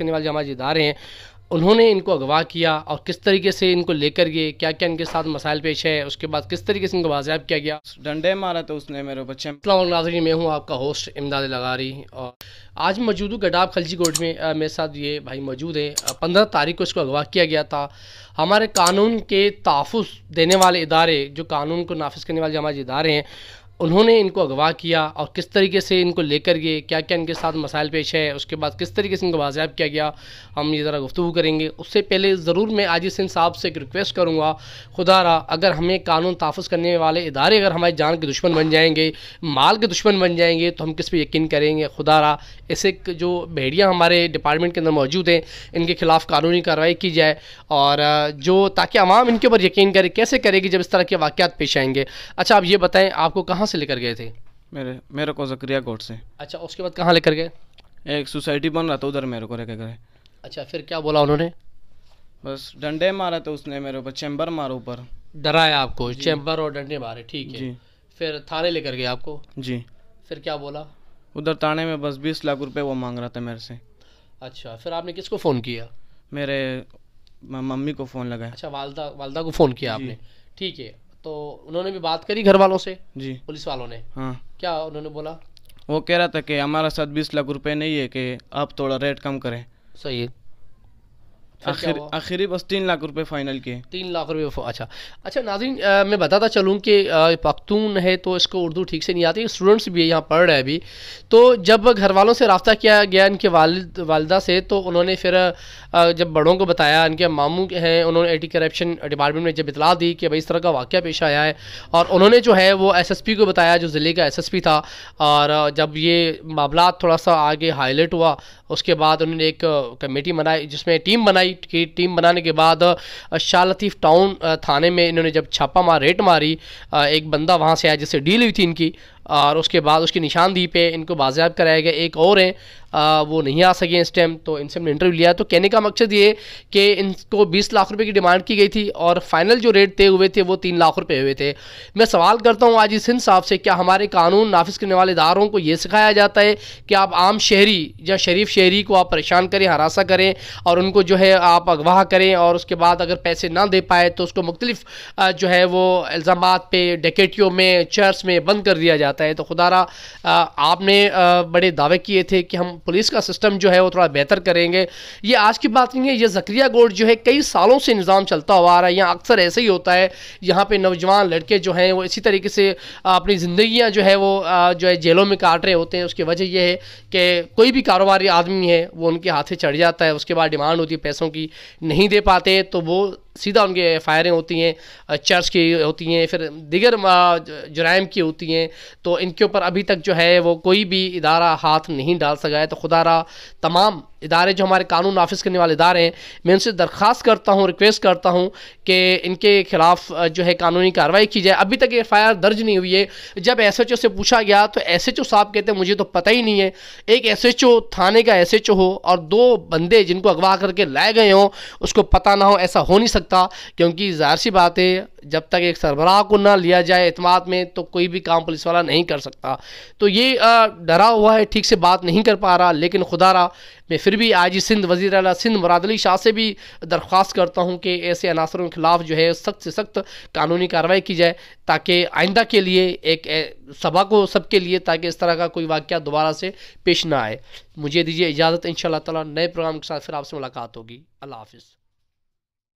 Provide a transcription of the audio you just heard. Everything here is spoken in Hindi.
करने वाले हमारे इदारे हैं उन्होंने इनको अगवा किया और किस तरीके से इनको लेकर गए क्या क्या इनके साथ मसाइल पेश है उसके बाद किस तरीके से इनको बाजियाब किया गया डंडे मारा तो उसने मेरे बच्चे नाजरी मैं हूँ आपका होस्ट इमदाद लगारी और आज मौजूद हूँ गडाब खलजी कोर्ट में मेरे साथ ये भाई मौजूद है पंद्रह तारीख को इसको अगवा किया गया था हमारे कानून के तहफ़ देने वाले इदारे जो कानून को नाफिज करने वाले हमारे इदारे हैं उन्होंने इनको अगवा किया और किस तरीके से इनको लेकर गए क्या क्या इनके साथ मसाइल पेश है उसके बाद किस तरीके से इनको बाजियाब किया गया हम ये ज़रा गुफ्तु करेंगे उससे पहले ज़रूर मैं आजी सिंह साहब से एक रिक्वेस्ट करूँगा खुदा रहा अगर हमें कानून तहफ़ करने वाले इदारे अगर हमारी जान के दुश्मन बन जाएंगे माल के दुश्मन बन जाएंगे तो हम किस पर यकीन करेंगे खुदा रहा ऐसे जो भेड़िया हमारे डिपार्टमेंट के अंदर मौजूद हैं इनके खिलाफ कानूनी कार्रवाई की जाए और जो ताकि आवाम इनके ऊपर यकीन करे कैसे करेगी जब इस तरह के वाक़ पेश आएंगे अच्छा आप ये बताएँ आपको कहाँ से लेकर गए थे मेरे मेरे को जक्रिया कोर्ट से अच्छा उसके बाद कहाँ लेकर गए एक सोसाइटी बन रहा था उधर मेरे को रह गए अच्छा फिर क्या बोला उन्होंने बस डंडे मारे थे उसने मेरे ऊपर चैम्बर मारा ऊपर डराया आपको चैम्बर और डंडे मारे ठीक है फिर थाने लेकर गए आपको जी फिर क्या बोला उधर थाने में बस बीस लाख रुपए वो मांग रहा था मेरे से अच्छा फिर आपने किसको फ़ोन किया मेरे मम्मी को फ़ोन लगाया अच्छा वालदा वालदा को फ़ोन किया आपने ठीक है तो उन्होंने भी बात करी घर वालों से जी पुलिस वालों ने हाँ क्या उन्होंने बोला वो कह रहा था कि हमारा साथ बीस लाख रुपए नहीं है कि आप थोड़ा रेट कम करें सही है आखिरी बस तीन लाख रुपए फाइनल के तीन लाख रुपए अच्छा अच्छा नाजिन मैं बताता चलूँ कि पख्तून है तो इसको उर्दू ठीक से नहीं आती स्टूडेंट्स भी यहाँ पढ़ रहे हैं अभी तो जब घर वालों से रबता किया गया इनके वालद वालदा से तो उन्होंने फिर जब बड़ों को बताया इनके मामू हैं उन्होंने एंटी करप्शन डिपार्टमेंट में जब इतला दी कि भाई इस तरह का वाक़ पेश आया है और उन्होंने जो है वो एस एस पी को बताया जो ज़िले का एस एस पी था और जब ये मामला थोड़ा सा आगे हाईलाइट हुआ उसके बाद उन्होंने एक कमेटी बनाई जिसमें टीम बनाई कि टीम बनाने के बाद शाह लतीफ़ टाउन थाने में इन्होंने जब छापा मार रेट मारी एक बंदा वहाँ से आया जिससे डील हुई थी इनकी और उसके बाद उसकी निशानदी पे इनको बाजियाब कराया गया एक और हैं वो नहीं आ सके इस टाइम तो इनसे हमने इंटरव्यू लिया तो कहने का मकसद ये कि इनको 20 लाख रुपए की डिमांड की गई थी और फाइनल जो रेट तय हुए थे वो तीन लाख रुपए हुए थे मैं सवाल करता हूँ आज इस हिंद साहब से क्या हमारे कानून नाफिज करने वाले इदारों को ये सिखाया जाता है कि आप आम शहरी या शरीफ शहरी को आप परेशान करें हरासा करें और उनको जो है आप अगवाह करें और उसके बाद अगर पैसे ना दे पाए तो उसको मुख्तलिफ जो है वो इल्ज़ाम पे डेकेटियों में चर्च में बंद कर दिया जाता है जाता है तो खुदारा आपने बड़े दावे किए थे कि हम पुलिस का सिस्टम जो है वो थोड़ा बेहतर करेंगे ये आज की बात नहीं है ये जक्रिया गोड जो है कई सालों से निज़ाम चलता हुआ आ रहा है यहाँ अक्सर ऐसे ही होता है यहाँ पर नौजवान लड़के जो हैं वो इसी तरीके से अपनी ज़िंदियाँ जो है वो जो है जेलों में काट रहे होते हैं उसकी वजह यह है कि कोई भी कारोबारी आदमी है वो उनके हाथ से चढ़ जाता है उसके बाद डिमांड होती है पैसों की नहीं दे पाते तो वो सीधा उनके फायरें होती हैं चर्च की होती हैं फिर दिगर जराइम की होती हैं तो इनके ऊपर अभी तक जो है वो कोई भी इदारा हाथ नहीं डाल सका है तो खुदा रहा तमाम इदारे जो हमारे कानून नाफिज करने वाले इदारे हैं मैं उनसे दरख्वास्त करता हूँ रिक्वेस्ट करता हूँ कि इनके खिलाफ जो है कानूनी कार्रवाई की जाए अभी तक एफ आई दर्ज नहीं हुई है जब एस एच ओ से पूछा गया तो एस एच ओ साहब कहते हैं मुझे तो पता ही नहीं है एक एस एच ओ थाने का एस एच ओ हो और दो बंदे जिनको अगवा करके लाए गए हों उसको पता ना हो ऐसा हो नहीं सकता क्योंकि जाहिर सी बात है जब तक एक सरबराह को ना लिया जाए अतमाद में तो कोई भी काम पुलिस वाला नहीं कर सकता तो ये डरा हुआ है ठीक से बात नहीं कर पा रहा लेकिन खुदा रहा मैं फिर भी आज ही सिंध वजीर अला सिंध मरादली शाह से भी दरख्वास्त करता हूँ कि ऐसे अनासरों के खिलाफ जो है सख्त से सख्त कानूनी कार्रवाई की जाए ताकि आइंदा के लिए एक सभा को सबके लिए ताकि इस तरह का कोई वाक़ दोबारा से पेश ना आए मुझे दीजिए इजाज़त इन शाह नए प्रोग्राम के साथ फिर आपसे मुलाकात होगी अल्लाह हाफिज़